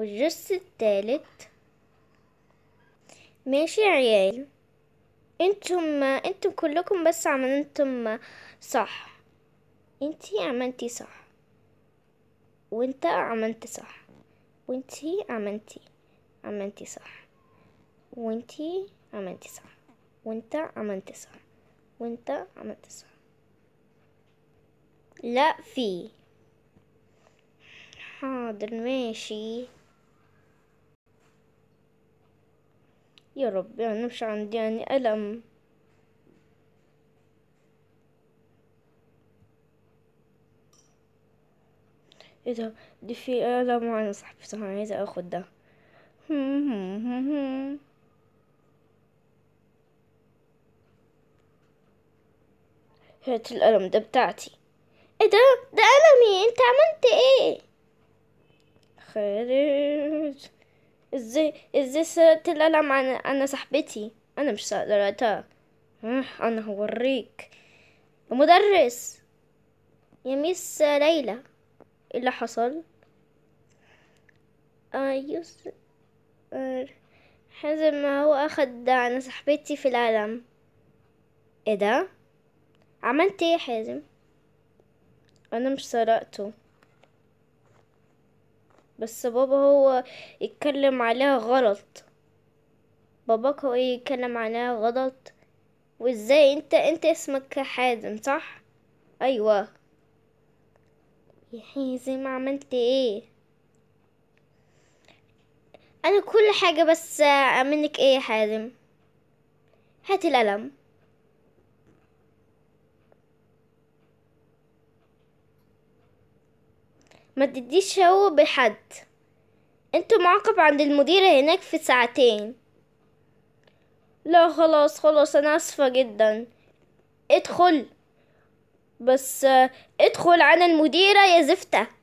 والجس الثالث ماشي عيال انتم انتم كلكم بس عملتم صح انتي عملتي صح وانت عملت صح وانتي عملتي عملتي صح وانتي عملتي صح وانت عملت صح وانت عملت صح لا في حاضر ماشي يا رب يعني مش عندي يعني ألم ايه ده دي في ألم أنا صاحبتي أنا عايزة أخد ده هات الألم ده بتاعتي ايه ده ده المي انت عملت ايه خيرت ازاي ازاي سرقت القلم عن انا صاحبتي انا مش سرقتها اه، انا هوريك المدرس يا ميس ليلى ايه اللي حصل ايوس حازم ما هو اخد عن صاحبتي في القلم ايه ده عملت ايه يا حازم انا مش سرقته بس بابا هو يتكلم عليها غلط باباك هو يتكلم عليها غلط وازاي انت انت اسمك حازم صح ايوه يا حازم عملت ايه انا كل حاجه بس منك ايه يا حازم هات القلم ما تديش هو بحد انت معاقب عند المديرة هناك في ساعتين لا خلاص خلاص انا اسفة جدا ادخل بس ادخل على المديرة يا زفتك